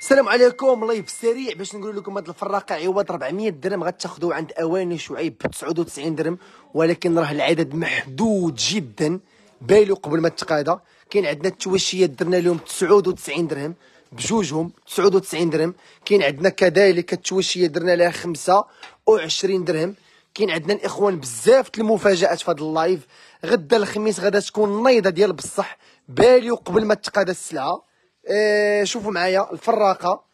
السلام عليكم لايف سريع باش نقول لكم هاد الفراقه عوض 400 درهم غتاخذوا عند اواني شعيب ب 99 درهم ولكن راه العدد محدود جدا بالو قبل ما تقادا كاين عندنا التوشيات درنا لهم 99 درهم بجوجهم 99 درهم كاين عندنا كذلك التوشيه درنا لها 25 درهم كاين عندنا الاخوان بزاف المفاجات في هذا اللايف غدا الخميس غدا تكون نايضه ديال بصح بالو قبل ما تقادا السلعه آه، شوفوا معايا الفراقه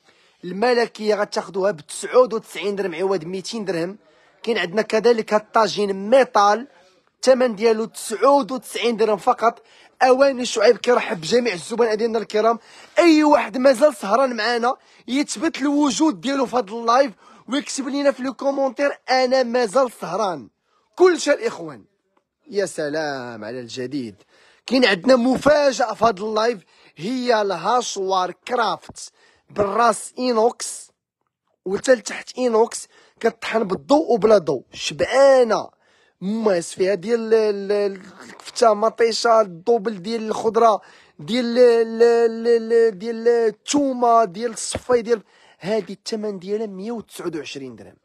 الملكيه غتاخذوها ب 99 درهم عوض 200 درهم كاين عندنا كذلك الطاجين ميتال الثمن ديالو 99 درهم فقط اواني شعيب كيرحب بجميع الزبناء ديالنا الكرام اي واحد مازال سهران معانا يثبت الوجود ديالو في هذا اللايف ويكتب لينا في لو كومونتير انا مازال سهران كل شيء الاخوان يا سلام على الجديد كاين عندنا مفاجاه في هذا اللايف هي الهاشوار كرافت بالراس اينوكس وتل تحت اينوكس كطحن بالضوء وبلا ضوء شبعانه ماس فيها ديال الكفته مطيشه الدوبل ديال الخضره ديال ديال الثومه ديال الصفاي ديال هذه الثمن ديالها 129 درهم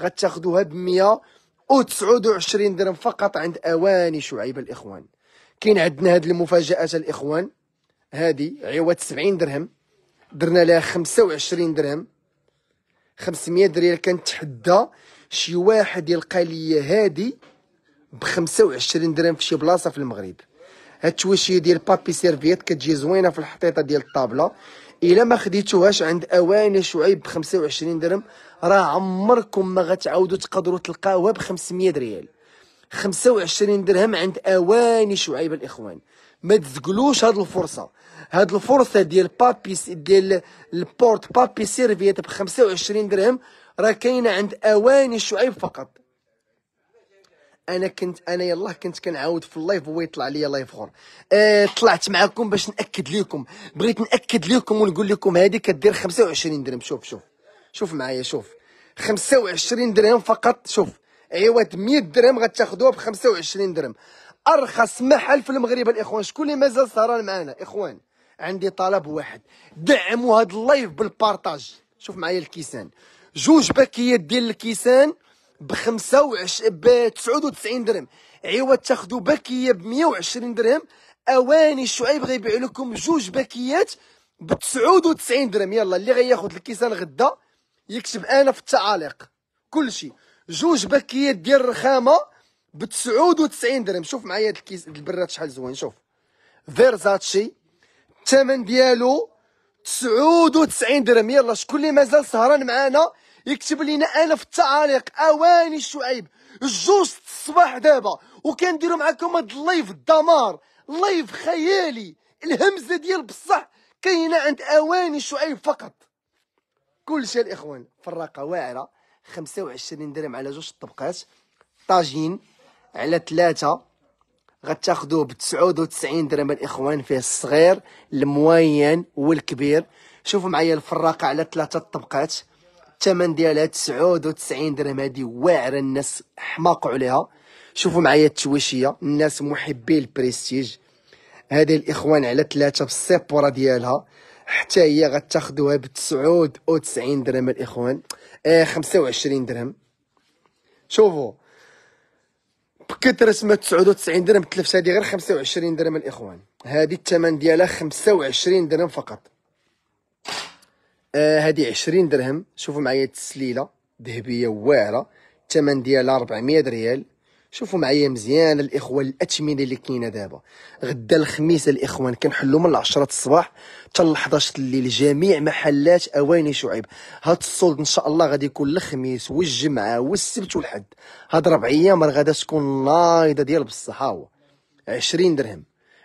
غتاخذوها ب 129 درهم فقط عند اواني شعيب الاخوان كاين عندنا هذه المفاجات الاخوان هذه عوض 70 درهم درنا لها 25 درهم 500 كانت كنتحدى شي واحد يلقى لي هادي ب 25 درهم في شي بلاصه في المغرب هاد التويشيه ديال بابي سيرفيت كتجي زوينه في الحطيطه ديال الطابله الا ما خديتوهاش عند اواني شعيب ب 25 درهم راه عمركم ما غتعاودوا تقدروا تلقاوها ب 500 ريال 25 درهم عند اواني شعيب الاخوان ما تزقلوش هاد الفرصه هاد الفرصه ديال بابي ديال البورت بابي سيرفيت ب 25 درهم راه كاينه عند اواني شعيب فقط انا كنت انا يلاه كنت كنعاود في اللايف هو يطلع لي لايف اخر آه طلعت معكم باش ناكد لكم بغيت ناكد لكم ونقول لكم هذه كدير 25 درهم شوف شوف شوف معايا شوف 25 درهم فقط شوف عوض 100 درهم غتاخذوها ب 25 درهم ارخص محل في المغرب الاخوان شكون اللي مازال سهران معنا اخوان عندي طلب واحد دعموا هذا اللايف بالبارطاج شوف معايا الكيسان جوج باكيات ديال الكيسان ب 25 ب 99 درهم عوض تاخذوا باكيه ب 120 درهم اواني شعيب غيبيع لكم جوج باكيات ب 99 درهم يلا اللي غياخذ الكيسان غدا يكتب انا في التعاليق كلشي جوج باكيات ديال الرخامه ب 99 درهم شوف معايا هاد الكيس البراد شحال زوين شوف فيرزاتشي الثمن ديالو 99 درهم يلا شكون اللي مازال سهران معانا يكتب لينا انا في التعاليق اواني شعيب جوج الصباح دابا وكنديروا معكم هاد اللايف الدمار لايف خيالي الهمزه ديال بصح كاينه عند اواني شعيب فقط كل شيء الاخوان فراقه واعره 25 درهم على جوج الطبقات طاجين على ثلاثة غتاخذوه ب 99 درهم الاخوان فيه الصغير الموين والكبير شوفوا معايا الفراقه على ثلاثه الطبقات الثمن ديالها 99 درهم هادي واعره الناس حماقوا عليها شوفوا معايا التويشيه الناس محبي البريستيج هذه الاخوان على ثلاثه بالسيبوره ديالها حتى هي غتاخدوها ب 99 درهم الاخوان آه 25 درهم شوفوا بكثر اسمها 99 درهم تلفت هذه غير 25 درهم الاخوان هذه الثمن ديالها 25 درهم فقط آه هذه 20 درهم شوفوا معايا التسليله ذهبيه واعره الثمن ديالها 400 ريال شوفوا معايا مزيان الاخوان الاثمنه اللي كاينه دابا غدا الخميس الاخوان كنحلوا من 10 الصباح حتى ل 11 الليل جميع محلات اواني شعيب هاد الصولد ان شاء الله غادي يكون الخميس والجمعه والسبت والحد هاد ربع ايام راه غادا تكون نايضه ديال بصح هو 20 درهم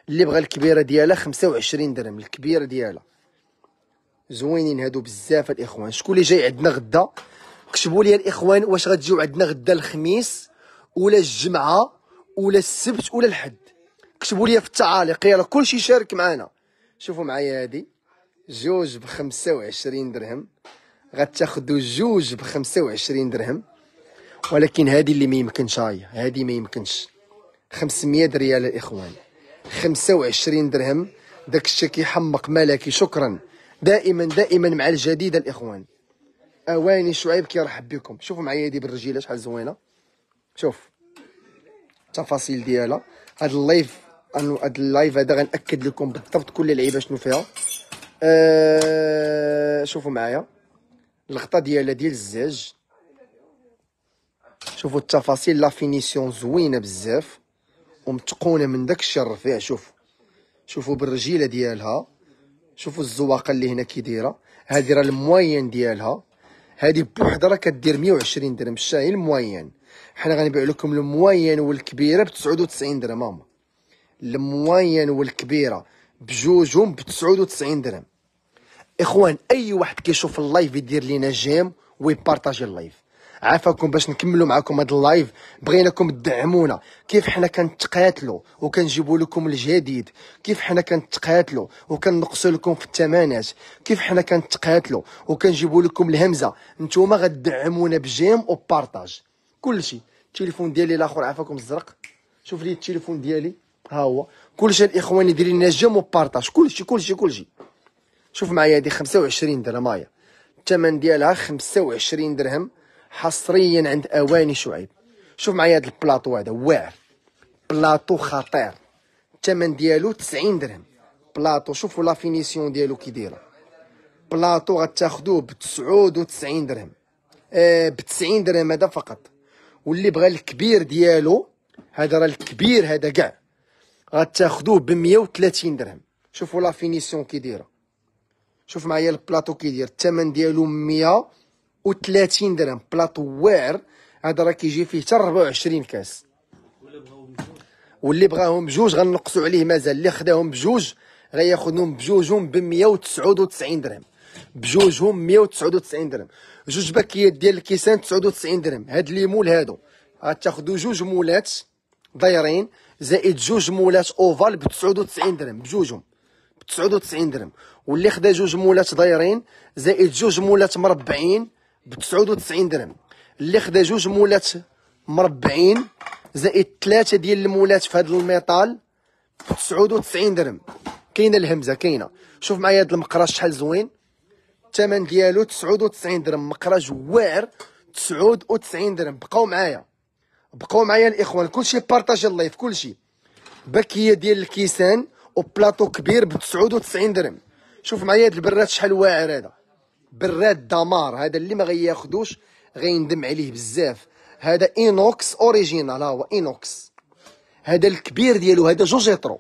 اللي بغى الكبيره ديالها 25 درهم الكبيره ديالها زوينين هادو بزاف الاخوان شكون اللي جاي عندنا غدا كتبوا لي الاخوان واش غتجيو عندنا غدا الخميس ولا الجمعه ولا السبت ولا الحد كتبوا لي في التعاليق يلا كلشي شارك معنا شوفوا معايا هادي جوج ب 25 درهم غتاخذوا جوج ب 25 درهم ولكن هذه اللي ما يمكنش هاي هذه ما يمكنش 500 ريال الاخوان 25 درهم داك الشيء كيحمق ملكي شكرا دائما دائما مع الجديد الاخوان اواني شعيب كيرحب بكم شوفوا معايا هذه بالرجيله شحال زوينه شوف التفاصيل ديالها هاد اللايف هاد اللايف هذا غنأكد لكم بالضبط كل لعيبه شنو فيها أه شوفوا معايا الغطا ديالها ديال الزاج شوفوا التفاصيل لا فينيسيون زوينه بزاف ومتقونه من داك الشيء الرفيع شوفوا شوفوا بالرجيله ديالها شوفوا الزواقه اللي هنا كيدايره هذه راه الموين ديالها هذه بوحده راه كدير 120 درهم الشاي الموين حنا غنبيع لكم الموين والكبيره ب 99 درهم ماما الموين والكبيره بجوجهم ب 99 درهم اخوان اي واحد كيشوف اللايف يدير لينا جيم ويبارطاجي اللايف عافاكم باش نكملوا معكم هذا اللايف بغيناكم تدعمونا كيف حنا كنتقاتلوا وكنجيبوا لكم الجديد كيف حنا كنتقاتلوا وكنقصوا لكم في الثمانات كيف حنا كنتقاتلوا وكنجيبوا لكم الهمزه نتوما غدعمونا بجيم وبارطاج كلشي التليفون ديالي الاخر عافاكم الزرق شوف لي التليفون ديالي ها هو كلشي الاخوان يدير لنا جيم وبارطاج كلشي كلشي كلشي شوف معايا هذه 25 درهم هايا الثمن ديالها 25 درهم حصريا عند اواني شعيب شوف معايا هذا البلاطو هذا واعر بلاطو خطير الثمن ديالو 90 درهم بلاطو شوفوا لا فينيسيون ديالو كي دايره بلاطو غتاخذوه ب 99 درهم آه ب 90 درهم هذا فقط واللي بغى الكبير ديالو هذا راه الكبير هذا كاع غتاخذوه ب 130 درهم شوفوا لا فينيسيون كي دايره شوف معايا البلاطو كي داير الثمن ديالو 130 درهم بلاطو واعر هذا راه كيجي فيه حتى 24 كاس واللي بغاهم بجوج غنقصوا عليه مازال اللي خداهم بجوج غياخذهم بجوجهم ب 199 درهم بجوجهم 199 درهم جوج باكيات ديال الكيسان 99 درهم هاد مول هادو غتاخذوا جوج مولات دايرين زائد جوج مولات اوفال ب 99 درهم بجوجهم ب 99 درهم واللي خدا جوج مولات دايرين زائد جوج مولات مربعين ب 99 درهم اللي خدا جوج مولات مربعين زائد ثلاثه ديال المولات في هذا الميطال ب 99 درهم كاينه الهمزه كاينه شوف معايا هاد المقراش شحال زوين الثمن ديالو 99 درهم مقراج واعر 99 درهم بقاو معايا بقاو معايا الاخوان كلشي بارطاجي اللايف كلشي بكيه ديال الكيسان وبلاطو كبير ب 99 درهم شوف معايا هاد البراد شحال واعر هذا براد دمار هذا اللي ما غياخذوش غيندم عليه بزاف هذا اينوكس اوريجينال ها هو اينوكس هذا الكبير ديالو هذا جوج يطرو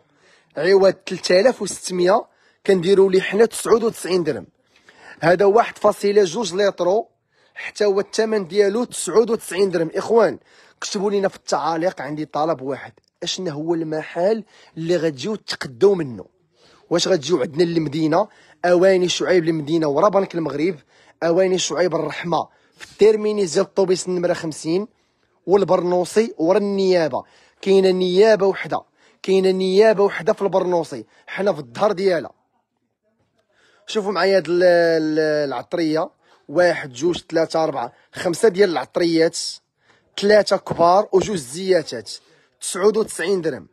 عوض 3600 كنديروا ليه حنا 99 درهم هذا واحد فاصله جوج لترو حتى هو الثمن ديالو 99 درهم اخوان كتبوا لينا في التعاليق عندي طلب واحد اشنا هو المحل اللي غتجيو تقدو منه واش غتجيو عندنا للمدينه اواني شعيب المدينه ورا بنك المغرب اواني شعيب الرحمه في التيرميني ديال الطوبيس النمره 50 والبرنوصي ورا النيابه كاينه نيابه وحده كاينه نيابه وحده في البرنوصي حنا في الظهر ديالها شوفوا معايا هاد العطريه واحد جوج ثلاثة أربعة خمسة ديال العطريات ثلاثة كبار وجوج زياتات تسعود وتسعين درهم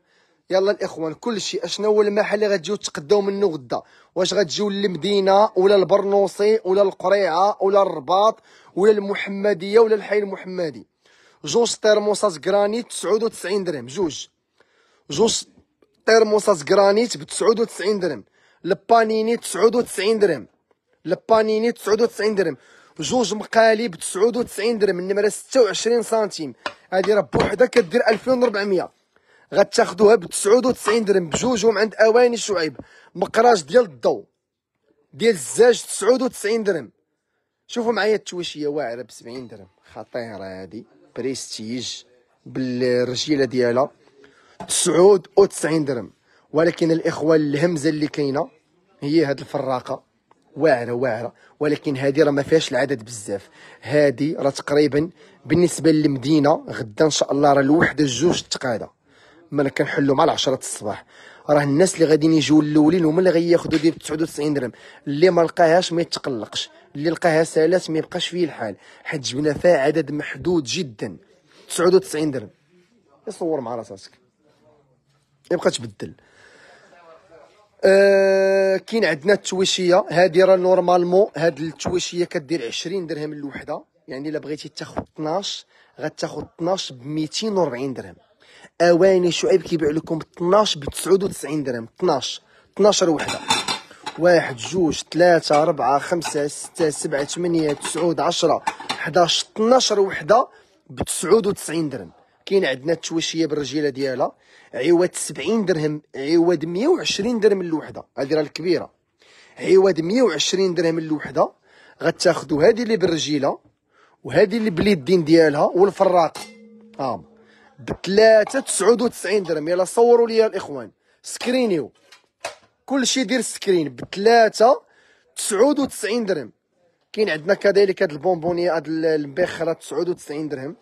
يلا الاخوان كلشي اشنا هو المحل اللي غتجيو تقداو منه غدا واش غتجيو للمدينه ولا البرنوصي ولا القريعه ولا الرباط ولا المحمديه ولا الحي المحمدي جوج ترموسات غرانيت 99 درهم جوج جوج ترموسات غرانيت ب 99 درهم البانيني 99 درهم البانيني 99 درهم جوج مقالب 99 درهم النمره 26 سنتيم هذه راه بوحدها كدير 2400 غتاخذوها ب 99 درهم بجوجهم عند اواني شعيب مقراج ديال الضو ديال الزاج 99 درهم شوفوا معايا التويشيه واعره ب 70 درهم خطيره هذه بريستيج بالرجيله ديالها 99 درهم ولكن الاخوه الهمزه اللي كاينه هي هاد الفراقه واعره واعره ولكن هذه راه ما فيهاش العدد بزاف هذه راه تقريبا بالنسبه للمدينه غدا ان شاء الله راه الوحده جوج تقاده ما كنحلوا مع 10 الصباح راه الناس اللي غاديين يجوا الاولين هما اللي غياخذوا ديال 99 درهم اللي ما لقاهاش ما يتقلقش اللي لقاها سالات ما يبقاش فيه الحال حيت جبنا فيها عدد محدود جدا 99 درهم يصور مع راسك يبقى تبدل آه، كاين عندنا التويشيه هذه راه نورمالمون هاد التويشيه كدير 20 درهم الوحده يعني الا بغيتي تاخذ 12 غتاخذ 12 ب 240 درهم اواني شعيب كيبيع لكم 12 ب 99 درهم 12 12 وحده واحد جوج ثلاثة أربعة خمسة ستة سبعة ثمانية تسعود عشرة 11 12 وحدة ب 99 درهم كاين عندنا التوشيه بالرجيله ديالها عوض 70 درهم عوض 120 درهم الوحده هذه راه الكبيره عوض 120 درهم الوحده غتاخذوا هذه اللي بالرجيله وهذه اللي باليدين ديالها والفراقه اه ب 399 درهم يلا صوروا لي الاخوان سكرينيو كلشي دير سكرين ب 3 99 درهم كاين عندنا كذلك هاد البونبونيه هاد المبخره 99 درهم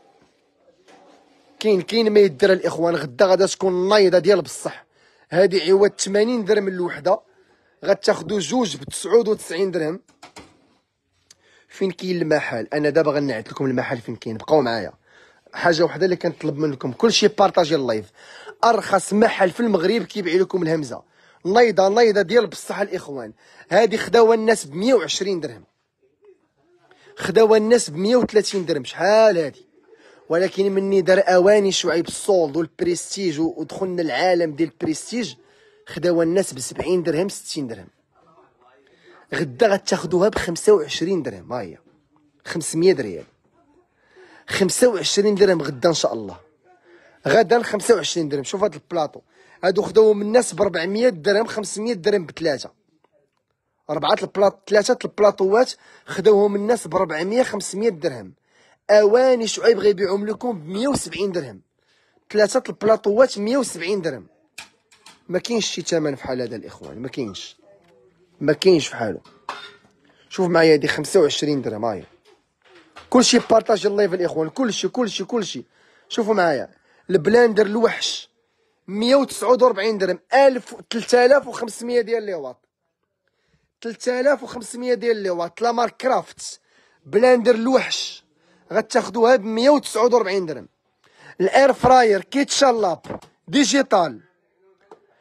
كاين كاين ما يدير الاخوان غدا غادا تكون نايضه ديال بصح هذه عوض 80 درهم الوحده غتاخذوا جوج ب 99 درهم فين كاين المحل انا دابا غنعت لكم المحل فين كاين بقاو معايا حاجه وحده اللي كنطلب منكم كلشي بارطاجي اللايف ارخص محل في المغرب كيبيع لكم الهمزه نايضه نايضه ديال بصح الاخوان هذه خداوها الناس ب 120 درهم خداوها الناس ب 130 درهم شحال هذه ولكن مني دار اواني شعيب الصولد والبريستيج ودخلنا العالم ديال البريستيج خداوها الناس ب 70 درهم 60 درهم غدا غتاخذوها ب 25 درهم ها هي 500 ريال 25 درهم غدا ان شاء الله غدا 25 درهم شوف هذا البلاطو هادو خداو من الناس ب 400 درهم 500 درهم بثلاثه اربعه البلاط ثلاثه البلاطوات خداوهم الناس ب 400 500 درهم اواني شعيب غيبيعهم لكم ب 170 درهم ثلاثه البلاطوات 170 درهم ما كاينش شي ثمن فحال هذا الاخوان ما كاينش ما كاينش فحالو شوف معايا هذه 25 درهم هاي كلشي بارطاج اللايف الاخوان كلشي كلشي كلشي شوفوا معايا البلاندر الوحش 149 درهم 1000 3500 ديال لي واط 3500 ديال لي واط لا مارك كرافت بلاندر الوحش غتاخذوها ب 149 درهم الاير فراير كيتشالاب ديجيتال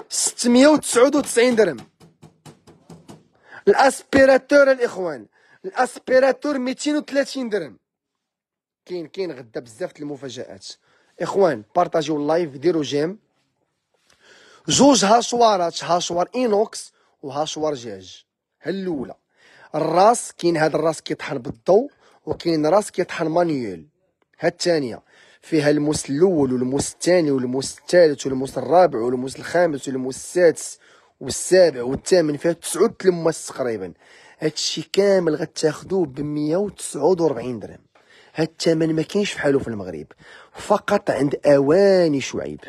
699 درهم الاسبيراتور الاخوان الاسبيراتور 230 درهم كاين كاين غدا بزاف المفاجات اخوان بارطاجيو اللايف ديروا جيم جوج هاشوارات هاشوار اينوكس وهاشوار جاج ها الاولى الراس كاين هذا الراس كيطحن بالضوء وكاين راس كيطحن مانيول ها الثانيه فيها الموس الاول والموس الثاني والموس الثالث والموس الرابع والموس الخامس والموس السادس والسابع والثامن فيها تسعة تلمس تقريبا هادشي كامل غتاخذوه ب 149 درهم هاد الثمن ما كاينش بحالو في المغرب فقط عند اواني شعيب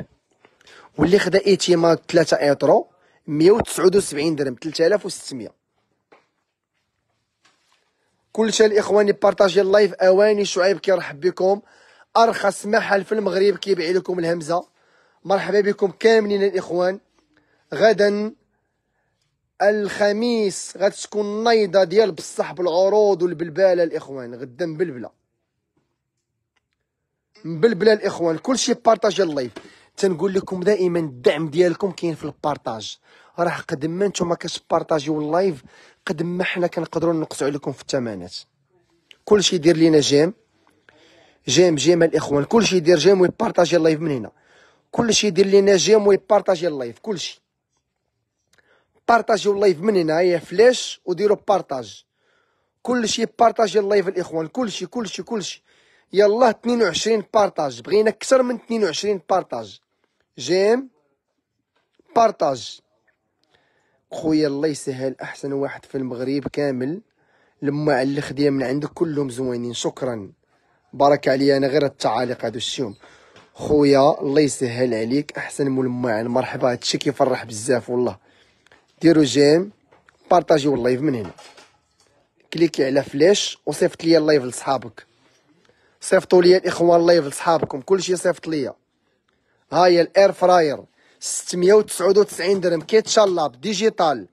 واللي خدا ايتيمات 3 ايترو 179 درهم 3600 كلشي الاخواني بارطاجي اللايف اواني شعيب كيرحب بكم ارخص محل في المغرب كيبيع لكم الهمزه مرحبا بكم كاملين الاخوان غدا الخميس غتكون نايضه ديال بصح بالعروض والبلباله الاخوان غدا مبلبله مبلبله الاخوان كلشي بارطاجي اللايف تنقول لكم دائما الدعم ديالكم كاين في البارتاج راه قد ما نتوما كتبارطاجيو اللايف قد ما حنا كنقدروا نقصوا عليكم في الثمانات كلشي يدير لينا جيم جيم جيم الاخوان كلشي يدير جيم ويبارطاجي اللايف من هنا كلشي يدير لينا جيم ويبارطاجي اللايف كلشي بارطاجيو اللايف من هنا هي فلاش وديروا بارطاج كلشي بارطاجي اللايف الاخوان كلشي كلشي كلشي يلا 22 بارطاج بغينا اكثر من 22 بارطاج جيم بارطاج خويا الله يسهل احسن واحد في المغرب كامل لما على الخديه من عندك كلهم زوينين شكرا بارك عليا انا غير التعاليق هادو الشيوم خويا الله يسهل عليك احسن ملمع مرحبا هادشي كيفرح بزاف والله ديروا جيم بارطاجيو اللايف من هنا كليكي على فلاش وصيفط لي اللايف لصحابك صيفطوا لي الاخوان لايف لصحابكم كلشي صيفط ليا ها هي الاير فراير 699 درهم كيتشلب ديجيتال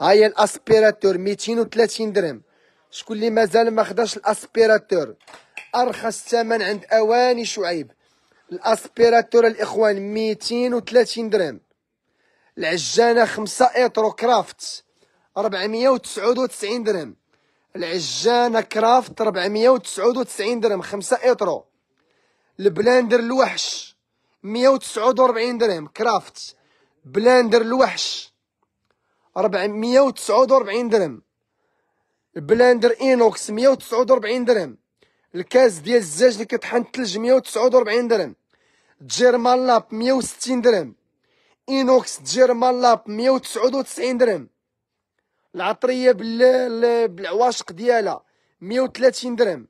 ها هي الاسبيراتور 230 درهم شكون اللي مازال ما خداش الاسبيراتور ارخص ثمن عند اواني شعيب الاسبيراتور الاخوان 230 درهم العجانه 5 ايترو كرافت 499 درهم العجانه كرافت 499 درهم 5 اطرو البلاندر الوحش 149 درهم كرافت بلاندر الوحش 449 درهم البلاندر اينوكس 149 درهم الكاس ديال الزاج اللي كيطحن الثلج 149 درهم جيرمان لاب 160 درهم اينوكس جيرمان لاب 199 درهم العطريه بال بالعواشق ديالها 130 درهم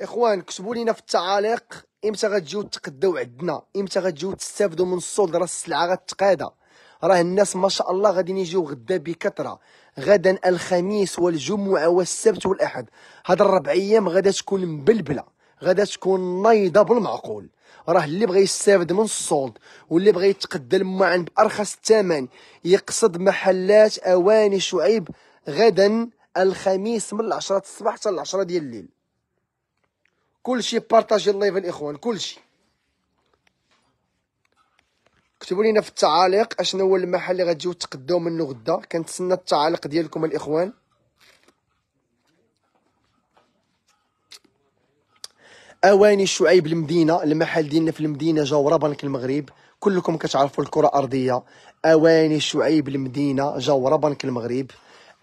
اخوان كتبوا لينا في التعاليق امتى غتجيو تقداو عندنا امتى غتجيو تستافدوا من السول راه السلعه غتقادى راه الناس ما شاء الله غادي يجيو غدا بكثره غدا الخميس والجمعه والسبت والاحد هاد الربع ايام غادا تكون مبلبله غادا تكون نايضه بالمعقول راه اللي بغى يستافد من الصولد واللي بغى يتقدى المعن بارخص الثمن يقصد محلات اواني شعيب غدا الخميس من العشرة الصباح حتى العشرة ديال الليل كلشي بارطاجي اللايف الاخوان كلشي كتبوا لينا في التعاليق اشنو هو المحل اللي غتجيو تقداو منه غدا كنتسنى التعاليق ديالكم الاخوان اواني شعيب المدينه المحل ديالنا في المدينه ورا بنك المغرب كلكم كتعرفوا الكره الارضيه اواني شعيب المدينه ورا بنك المغرب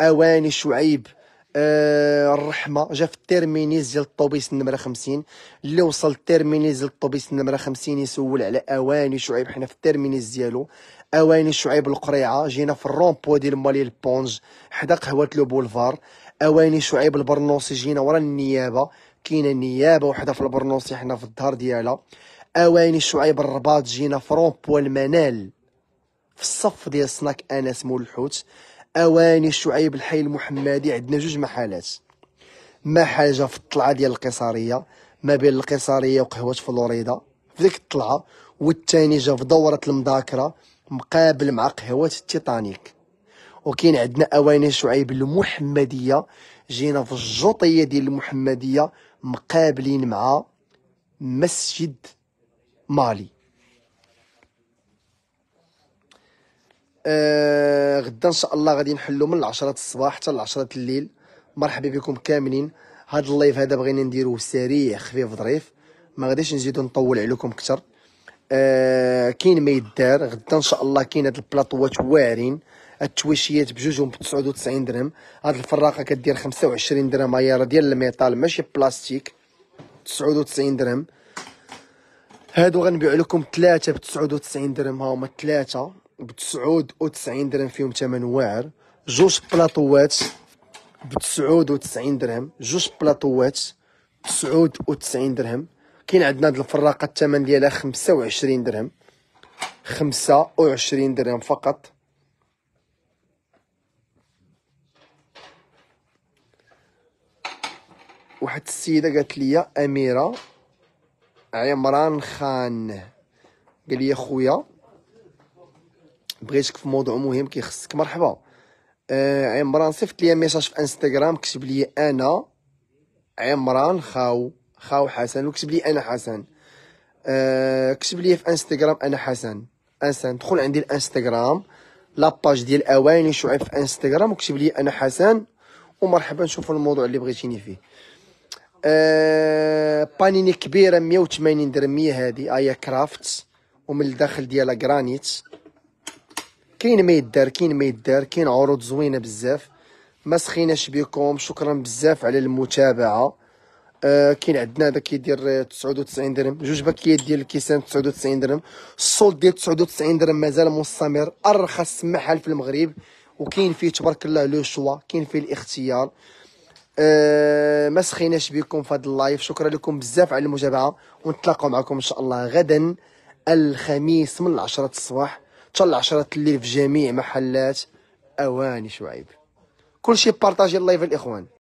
اواني شعيب آه الرحمه جا في التيرمينيز ديال الطوبيس النمره 50 اللي وصل التيرمينيز ديال الطوبيس النمره 50 يسول على اواني شعيب حنا في التيرمينيز ديالو اواني شعيب القريعه جينا في الرومبو ديال مالي البونج حدا قهوه لو بولفار اواني شعيب البرنوسي جينا ورا النيابه كاينه النيابه وحده في البرنوسي حنا في الدار ديالها اواني شعيب الرباط جينا فرون رومبوا المنال في الصف ديال سناك انس مول الحوت اواني شعيب الحي المحمدي عندنا جوج محلات ما حاجه في الطلعه ديال القيصريه ما بين القيصريه وقهوه فلوريدا في ديك الطلعه والثاني جا في دوره المذاكره مقابل مع قهوه التيتانيك وكاين عندنا اواني شعيب المحمديه جينا في الجوطيه ديال المحمديه مقابلين مع مسجد مالي آه غدا ان شاء الله غادي نحلو من العشرة الصباح حتى العشرة الليل مرحبا بكم كاملين هاد اللايف هذا بغينا نديروه سريع خفيف ظريف ما غاديش نزيدو نطول عليكم كثر آه كاين ما يدار غدا ان شاء الله كاين هاد البلاطوات واعرين التويشيات بجوجهم ب 99 درهم هاد الفراقه كدير 25 درهم هي ديال الميطال ماشي بلاستيك 99 درهم هادو غنبيع لكم ثلاثة ب 99 درهم ها هما ثلاثة ب 99 درهم فيهم ثمن واعر جوج بلاطوات ب 99 درهم جوج بلاطوات 99 درهم كاين عندنا هاد الفراقه الثمن ديالها 25 درهم 25 درهم فقط واحد السيده قالت لي اميره عمران خان قال لي خويا بغيتك في موضوع مهم كيخصك مرحبا آه عمران صيفط لي ميساج في انستغرام كتب لي انا عمران خاو خاو حسن وكتب لي انا حسن أه كتب لي في انستغرام انا حسن انسان دخل عندي الانستغرام لاباج ديال اواني شعيب في انستغرام وكتب لي انا حسن ومرحبا نشوف الموضوع اللي بغيتيني فيه أه بانيني كبيره 180 درميه هذه ايا كرافت ومن الداخل ديالها جرانيت كاين ما يدار كاين ما يدار كاين عروض زوينه بزاف ما سخيناش بكم شكرا بزاف على المتابعه آه، كاين عندنا هذا كيدير 99 درهم جوج باكيات ديال الكيسان 99 درهم الصول ديال 99 درهم مازال مستمر ارخص محل في المغرب وكاين فيه تبارك الله لو شوا كاين فيه الاختيار أه ما سخيناش بكم في هذا اللايف شكرا لكم بزاف على المتابعه ونتلاقاو معكم ان شاء الله غدا الخميس من 10 الصباح حتى 10 الليل في جميع محلات اواني شعيب كلشي بارطاجي اللايف الاخوان